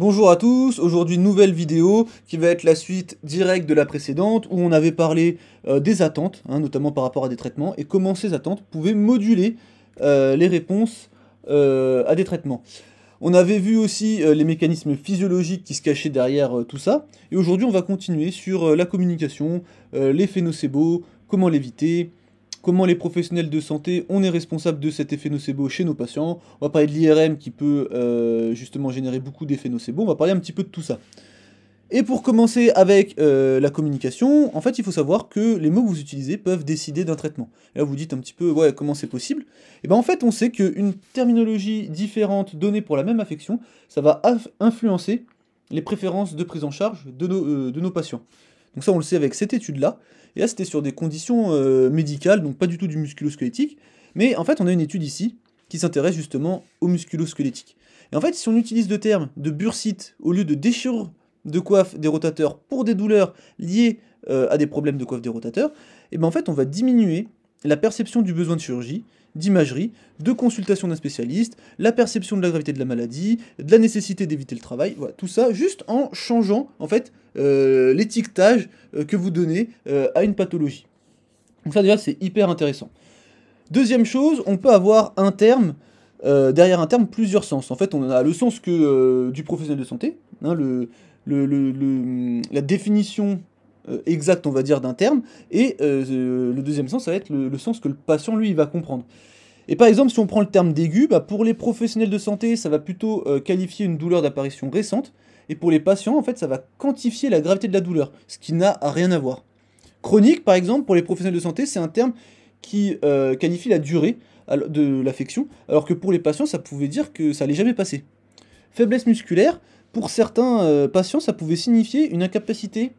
Bonjour à tous, aujourd'hui nouvelle vidéo qui va être la suite directe de la précédente où on avait parlé euh, des attentes, hein, notamment par rapport à des traitements, et comment ces attentes pouvaient moduler euh, les réponses euh, à des traitements. On avait vu aussi les mécanismes physiologiques qui se cachaient derrière tout ça, et aujourd'hui on va continuer sur la communication, les nocebo, comment l'éviter, comment les professionnels de santé, on est responsable de cet effet nocebo chez nos patients. On va parler de l'IRM qui peut euh, justement générer beaucoup d'effets nocebo. On va parler un petit peu de tout ça. Et pour commencer avec euh, la communication, en fait, il faut savoir que les mots que vous utilisez peuvent décider d'un traitement. Là, vous dites un petit peu, ouais, comment c'est possible Et eh bien, en fait, on sait qu'une terminologie différente donnée pour la même affection, ça va influencer les préférences de prise en charge de nos euh, patients. Donc ça, on le sait avec cette étude-là. Et là, c'était sur des conditions euh, médicales, donc pas du tout du musculosquelettique. Mais en fait, on a une étude ici qui s'intéresse justement au musculosquelettique. Et en fait, si on utilise le terme de bursite au lieu de déchirure de coiffe des rotateurs pour des douleurs liées euh, à des problèmes de coiffe des rotateurs, et eh bien en fait, on va diminuer la perception du besoin de chirurgie d'imagerie, de consultation d'un spécialiste, la perception de la gravité de la maladie, de la nécessité d'éviter le travail, voilà, tout ça juste en changeant en fait euh, l'étiquetage euh, que vous donnez euh, à une pathologie. Donc ça déjà c'est hyper intéressant. Deuxième chose, on peut avoir un terme, derrière un terme plusieurs sens. En fait on a le sens que, du professionnel de santé, hein, la définition euh, exact, on va dire, d'un terme, et euh, euh, le deuxième sens, ça va être le, sens que le patient, lui, va comprendre. Et par exemple, si on prend le terme d'aigu, bah pour les professionnels de santé, ça va plutôt qualifier une douleur d'apparition récente, et pour les patients, en fait, ça va quantifier la gravité de la douleur, ce qui n'a rien à voir. Chronique, par exemple, pour les professionnels de santé, c'est un terme qui qualifie la durée de l'affection, alors que pour les patients, ça pouvait dire que ça n'allait jamais passer. Faiblesse musculaire, pour certains patients, ça pouvait signifier une incapacité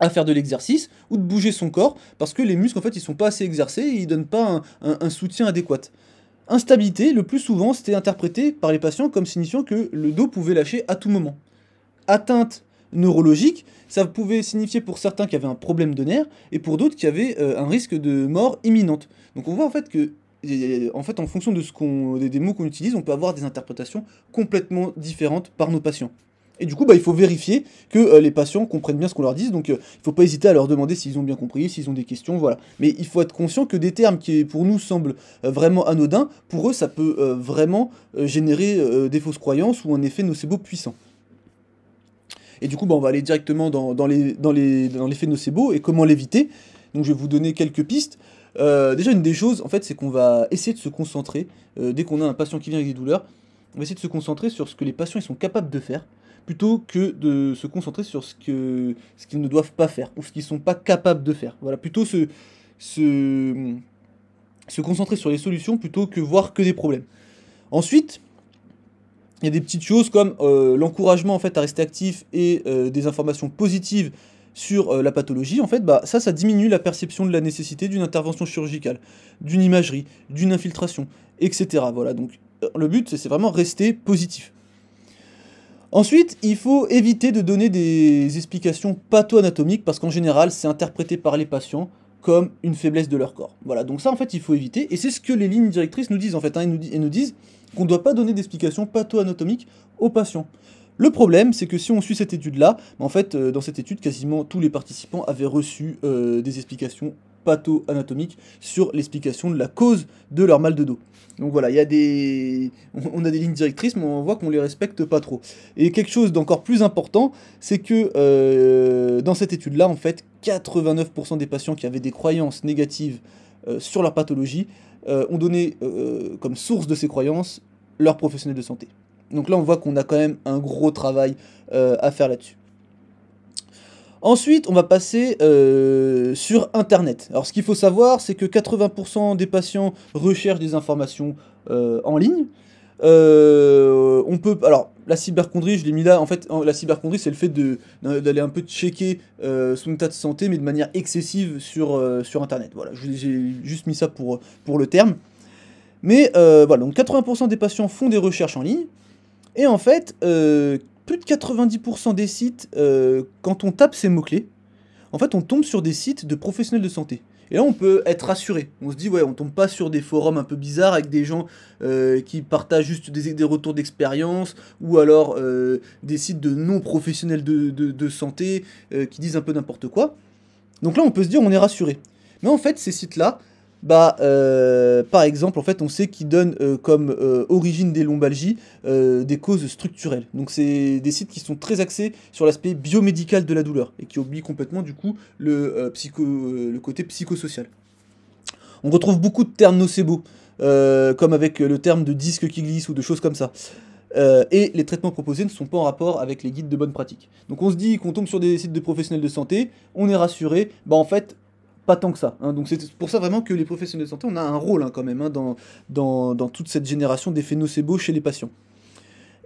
à faire de l'exercice ou de bouger son corps parce que les muscles en fait ils sont pas assez exercés et ils donnent pas un, soutien adéquat. Instabilité, le plus souvent c'était interprété par les patients comme signifiant que le dos pouvait lâcher à tout moment. Atteinte neurologique, ça pouvait signifier pour certains qu'il y avait un problème de nerf et pour d'autres qu'il y avait euh, un risque de mort imminente. Donc on voit en fait que en fait en fonction de ce des mots qu'on utilise, on peut avoir des interprétations complètement différentes par nos patients. Et du coup, bah, il faut vérifier que euh, les patients comprennent bien ce qu'on leur dit. Donc, euh, il ne faut pas hésiter à leur demander s'ils ont bien compris, s'ils ont des questions, voilà. Mais il faut être conscient que des termes qui, pour nous, semblent euh, vraiment anodins, pour eux, ça peut vraiment générer des fausses croyances ou un effet nocebo puissant. Et du coup, bah, on va aller directement dans, l'effet les, dans nocebo et comment l'éviter. Donc, je vais vous donner quelques pistes. déjà, une des choses, en fait, c'est qu'on va essayer de se concentrer. dès qu'on a un patient qui vient avec des douleurs, on va essayer de se concentrer sur ce que les patients ils sont capables de faire plutôt que de se concentrer sur ce que ce qu'ils ne doivent pas faire ou ce qu'ils ne sont pas capables de faire. Voilà, plutôt se, se, se concentrer sur les solutions plutôt que voir que des problèmes. Ensuite, il y a des petites choses comme euh, l'encouragement en fait à rester actif et euh, des informations positives sur euh, la pathologie, en fait, bah, ça, ça diminue la perception de la nécessité d'une intervention chirurgicale, d'une imagerie, d'une infiltration, etc. Voilà, donc le but, c'est vraiment rester positif. Ensuite, il faut éviter de donner des explications patho-anatomiques parce qu'en général, c'est interprété par les patients comme une faiblesse de leur corps. Voilà, donc ça en fait, il faut éviter et c'est ce que les lignes directrices nous disent en fait. elles, hein. nous disent qu'on ne doit pas donner d'explications patho-anatomiques aux patients. Le problème, c'est que si on suit cette étude-là, en fait, euh, dans cette étude, quasiment tous les participants avaient reçu euh, des explications patho-anatomique sur l'explication de la cause de leur mal de dos. Donc voilà, il y a des... on a des lignes directrices, mais on voit qu'on les respecte pas trop. Et quelque chose d'encore plus important, c'est que euh, dans cette étude-là, en fait, 89% des patients qui avaient des croyances négatives euh, sur leur pathologie euh, ont donné comme source de ces croyances leurs professionnels de santé. Donc là, on voit qu'on a quand même un gros travail à faire là-dessus. Ensuite, on va passer euh, sur Internet. Alors, ce qu'il faut savoir, c'est que 80% des patients recherchent des informations euh, en ligne. Euh, on peut, alors, la cyberchondrie, je l'ai mis là. En fait, la cyberchondrie, c'est le fait d'aller un peu checker son état de santé, mais de manière excessive sur, sur Internet. Voilà, j'ai juste mis ça pour, pour le terme. Mais voilà, donc 80% des patients font des recherches en ligne. Et en fait, plus de 90% des sites, euh, quand on tape ces mots-clés, en fait, on tombe sur des sites de professionnels de santé. Et là, on peut être rassuré. On se dit, ouais, on tombe pas sur des forums un peu bizarres avec des gens euh, qui partagent juste des, retours d'expérience ou alors euh, des sites de non-professionnels de, santé qui disent un peu n'importe quoi. Donc là, on peut se dire, on est rassuré. Mais en fait, ces sites-là, bah, euh, par exemple, en fait, on sait qu'ils donnent euh, comme euh, origine des lombalgies des causes structurelles. Donc, c'est des sites qui sont très axés sur l'aspect biomédical de la douleur et qui oublient complètement, du coup, le, psycho, le côté psychosocial. On retrouve beaucoup de termes nocebo, comme avec le terme de disque qui glisse ou de choses comme ça. et les traitements proposés ne sont pas en rapport avec les guides de bonne pratique. Donc on se dit qu'on tombe sur des sites de professionnels de santé, on est rassuré, bah en fait pas tant que ça. Hein. Donc c'est pour ça vraiment que les professionnels de santé, on a un rôle hein, quand même hein, dans, dans, toute cette génération d'effets nocebo chez les patients.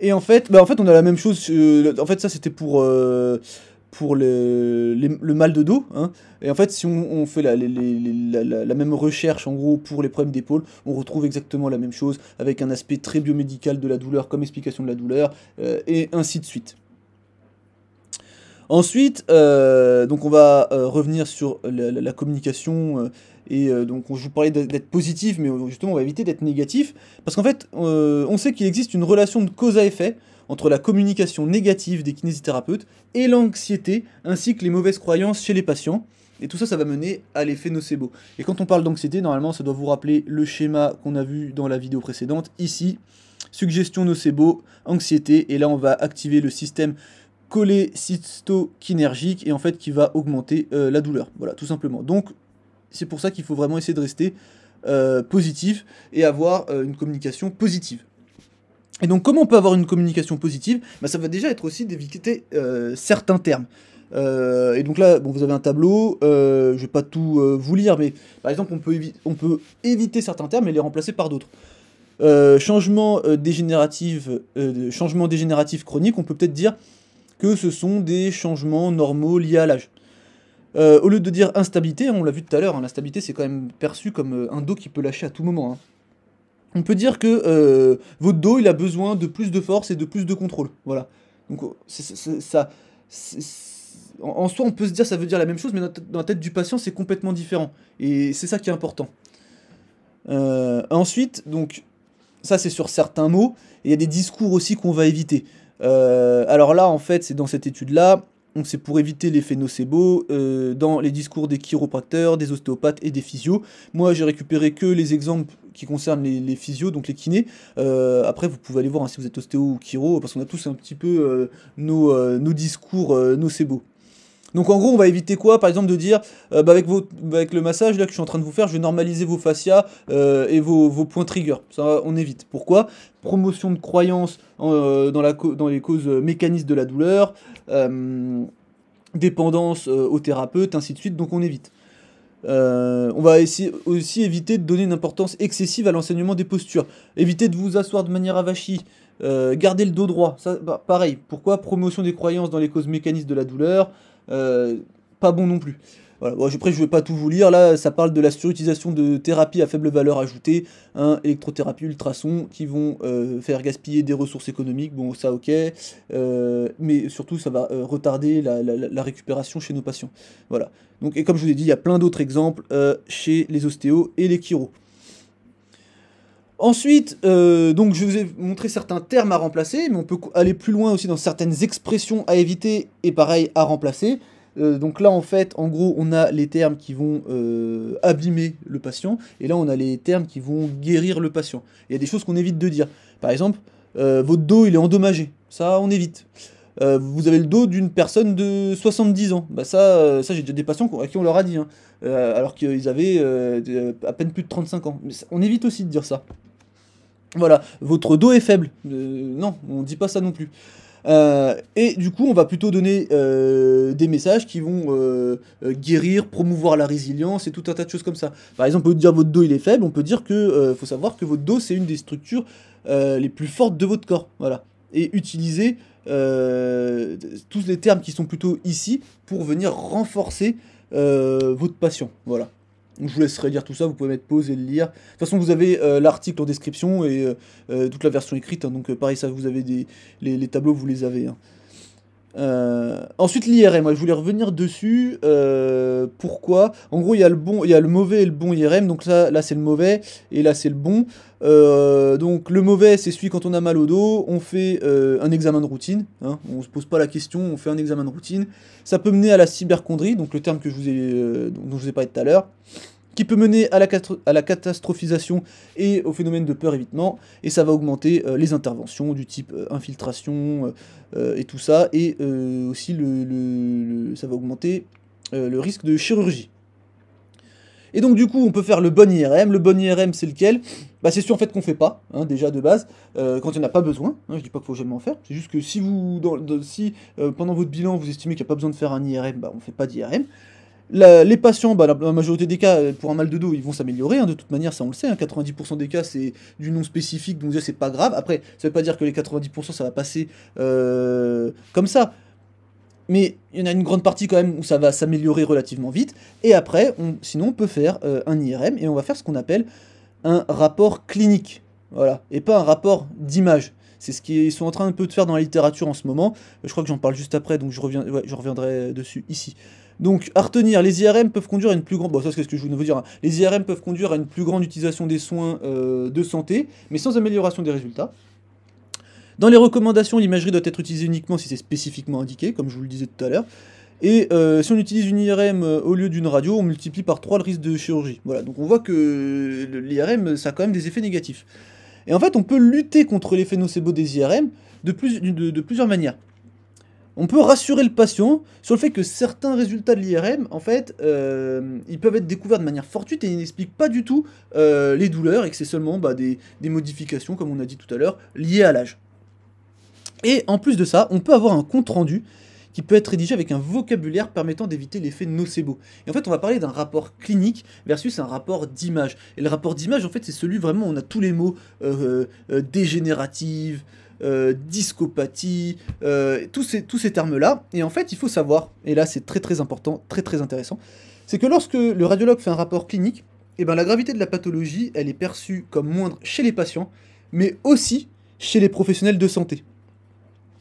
Et en fait, bah, en fait on a la même chose. Euh, en fait ça c'était pour... Euh, pour le, mal de dos. Et en fait, si on, fait la, même recherche, en gros, pour les problèmes d'épaule, on retrouve exactement la même chose, avec un aspect très biomédical de la douleur comme explication de la douleur, euh, et ainsi de suite. Ensuite, euh, donc on va euh, revenir sur la, communication. Euh, et donc, je vous parlais d'être positif, mais justement, on va éviter d'être négatif. Parce qu'en fait, on sait qu'il existe une relation de cause à effet entre la communication négative des kinésithérapeutes et l'anxiété, ainsi que les mauvaises croyances chez les patients. Et tout ça, ça va mener à l'effet nocebo. Et quand on parle d'anxiété, normalement, ça doit vous rappeler le schéma qu'on a vu dans la vidéo précédente. Ici, suggestion nocebo, anxiété, et là on va activer le système collé-cysto-kinergique et en fait qui va augmenter euh, la douleur. Voilà, tout simplement. Donc c'est pour ça qu'il faut vraiment essayer de rester euh, positif et avoir euh, une communication positive. Et donc comment on peut avoir une communication positive bah, Ça va déjà être aussi d'éviter certains termes. et donc là, bon, vous avez un tableau, je ne vais pas tout vous lire, mais par exemple, on peut, on peut éviter certains termes et les remplacer par d'autres. changement, changement dégénératif chronique, on peut peut-être dire que ce sont des changements normaux liés à l'âge. Euh, au lieu de dire instabilité, on l'a vu tout à l'heure, hein, l'instabilité c'est quand même perçu comme euh, un dos qui peut lâcher à tout moment. Hein. On peut dire que euh, votre dos il a besoin de plus de force et de plus de contrôle. Voilà. Donc oh, ça, en soi, on peut se dire ça veut dire la même chose, mais dans la tête du patient, c'est complètement différent. Et c'est ça qui est important. ensuite, donc, ça c'est sur certains mots, et il y a des discours aussi qu'on va éviter. Euh, alors là, en fait, c'est dans cette étude-là, c'est pour éviter l'effet nocebo euh, dans les discours des chiropracteurs, des ostéopathes et des physios. Moi, j'ai récupéré que les exemples qui concernent les, physios, donc les kinés. Euh, après, vous pouvez aller voir hein, si vous êtes ostéo ou chiro, parce qu'on a tous un petit peu nos, discours nocebo. Donc en gros, on va éviter quoi Par exemple de dire, euh, bah, avec, vos, avec le massage là que je suis en train de vous faire, je vais normaliser vos fascias euh, et vos, vos, points trigger. Ça, on évite. Pourquoi Promotion de croyances euh, dans, la, dans les causes mécanismes de la douleur, dépendance au thérapeute, ainsi de suite. Donc on évite. on va essayer aussi éviter de donner une importance excessive à l'enseignement des postures. Éviter de vous asseoir de manière avachie. garder le dos droit. Ça, bah, pareil. Pourquoi Promotion des croyances dans les causes mécanismes de la douleur. Euh, pas bon non plus. Voilà. après, je ne vais pas tout vous lire. Là, ça parle de la surutilisation de thérapies à faible valeur ajoutée, hein, électrothérapie, ultrasons, qui vont euh, faire gaspiller des ressources économiques. Bon, ça, ok. Euh, mais surtout, ça va retarder la, récupération chez nos patients. Voilà. Donc, et comme je vous ai dit, il y a plein d'autres exemples chez les ostéos et les chiros. Ensuite, euh, donc je vous ai montré certains termes à remplacer, mais on peut aller plus loin aussi dans certaines expressions à éviter et pareil à remplacer. Euh, donc là, en fait, en gros, on a les termes qui vont euh, abîmer le patient, et là, on a les termes qui vont guérir le patient. Il y a des choses qu'on évite de dire. Par exemple, votre dos, il est endommagé. Ça, on évite. vous avez le dos d'une personne de 70 ans. Bah, ça, ça j'ai déjà des patients à qui on leur a dit, hein. alors qu'ils avaient à peine plus de 35 ans. on évite aussi de dire ça. Voilà, votre dos est faible. Euh, non, on ne dit pas ça non plus. Euh, et du coup, on va plutôt donner euh, des messages qui vont guérir, promouvoir la résilience et tout un tas de choses comme ça. Par exemple, on peut dire votre dos il est faible, on peut dire que faut savoir que votre dos c'est une des structures les plus fortes de votre corps. Voilà. Et utiliser tous les termes qui sont plutôt ici pour venir renforcer votre passion, Voilà je vous laisserai lire tout ça, vous pouvez mettre pause et le lire. De toute façon, vous avez euh, l'article en description et euh, euh, toute la version écrite. Hein. donc pareil, ça, vous avez les, tableaux, vous les avez. Hein. Euh, ensuite l'IRM, je voulais revenir dessus. Euh, pourquoi En gros, il y a le bon, il y a le mauvais et le bon IRM. Donc là, là c'est le mauvais et là c'est le bon. Euh, donc le mauvais, c'est celui quand on a mal au dos, on fait un examen de routine. Hein, on se pose pas la question, on fait un examen de routine. Ça peut mener à la cyberchondrie, donc le terme que je vous ai, dont je vous ai parlé tout à l'heure qui peut mener à la, à la catastrophisation et au phénomène de peur-évitement, et ça va augmenter euh, les interventions du type euh, infiltration euh, et tout ça, et aussi le, ça va augmenter le risque de chirurgie. Et donc du coup, on peut faire le bon IRM. Le bon IRM, c'est lequel bah, C'est sûr en fait qu'on fait pas, hein, déjà de base, quand il n'y en a pas besoin. je hein, je dis pas qu'il faut jamais en faire. C'est juste que si, vous, dans, si pendant votre bilan, vous estimez qu'il n'y a pas besoin de faire un IRM, bah, on ne fait pas d'IRM les patients, bah, la, majorité des cas, euh, pour un mal de dos, ils vont s'améliorer. Hein, de toute manière, ça on le sait. 90% hein. des cas, c'est du non spécifique, donc c'est pas grave. Après, ça veut pas dire que les 90% ça va passer euh, comme ça. Mais il y en a une grande partie quand même où ça va s'améliorer relativement vite. Et après, sinon, on peut faire euh, un IRM et on va faire ce qu'on appelle un rapport clinique. Voilà. Et pas un rapport d'image. C'est ce qu'ils sont en train un peu de faire dans la littérature en ce moment. Je crois que j'en parle juste après, donc je, je reviendrai dessus ici. Donc, à retenir, les IRM peuvent conduire à une plus grande... Bon, ça c'est ce que je voulais dire. Hein. Les IRM peuvent conduire à une plus grande utilisation des soins euh, de santé, mais sans amélioration des résultats. Dans les recommandations, l'imagerie doit être utilisée uniquement si c'est spécifiquement indiqué, comme je vous le disais tout à l'heure. Et euh, si on utilise une IRM euh, au lieu d'une radio, on multiplie par 3 le risque de chirurgie. Voilà, donc on voit que l'IRM, ça a quand même des effets négatifs. Et en fait, on peut lutter contre l'effet nocebo des IRM de plusieurs manières on peut rassurer le patient sur le fait que certains résultats de l'IRM, en fait, euh, ils peuvent être découverts de manière fortuite et ils n'expliquent pas du tout euh, les douleurs et que c'est seulement bah, des, modifications, comme on a dit tout à l'heure, liées à l'âge. Et en plus de ça, on peut avoir un compte-rendu qui peut être rédigé avec un vocabulaire permettant d'éviter l'effet nocebo. Et en fait, on va parler d'un rapport clinique versus un rapport d'image. Et le rapport d'image, en fait, c'est celui vraiment où on a tous les mots euh, dégénérative, euh, discopathie, euh, tous ces, tous ces termes-là. Et en fait, il faut savoir, et là c'est très très important, très très intéressant, c'est que lorsque le radiologue fait un rapport clinique, eh ben, la gravité de la pathologie, elle est perçue comme moindre chez les patients, mais aussi chez les professionnels de santé.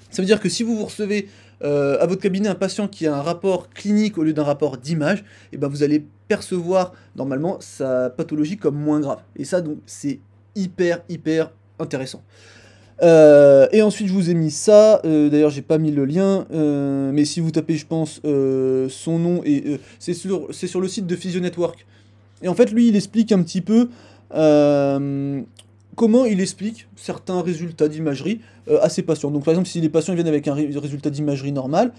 Ça veut dire que si vous vous recevez euh, à votre cabinet un patient qui a un rapport clinique au lieu d'un rapport d'image, eh ben, vous allez percevoir normalement sa pathologie comme moins grave. Et ça, donc, c'est hyper, hyper intéressant. Euh, et ensuite, je vous ai mis ça. Euh, d'ailleurs, j'ai pas mis le lien, euh, mais si vous tapez, je pense, son nom, et c'est sur, sur, le site de Physio Network. Et en fait, lui, il explique un petit peu comment il explique certains résultats d'imagerie à ses patients. Donc, par exemple, si les patients viennent avec un résultat d'imagerie normal,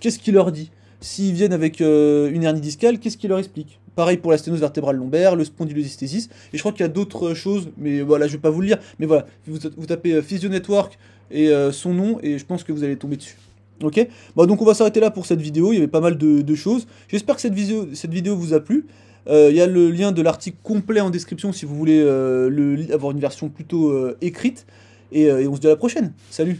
qu'est-ce qu'il leur dit S'ils viennent avec euh, une hernie discale, qu'est-ce qu'il leur explique Pareil pour la sténose vertébrale lombaire, le spondylolisthésis, et je crois qu'il y a d'autres choses, mais voilà, je vais pas vous le lire, mais voilà, vous, tapez euh, Physio Network et euh, son nom, et je pense que vous allez tomber dessus. Ok Bon, Donc on va s'arrêter là pour cette vidéo, il y avait pas mal de, choses. J'espère que cette vidéo, cette vidéo vous a plu. Il y a le lien de l'article complet en description si vous voulez avoir une version plutôt écrite. et on se dit à la prochaine. Salut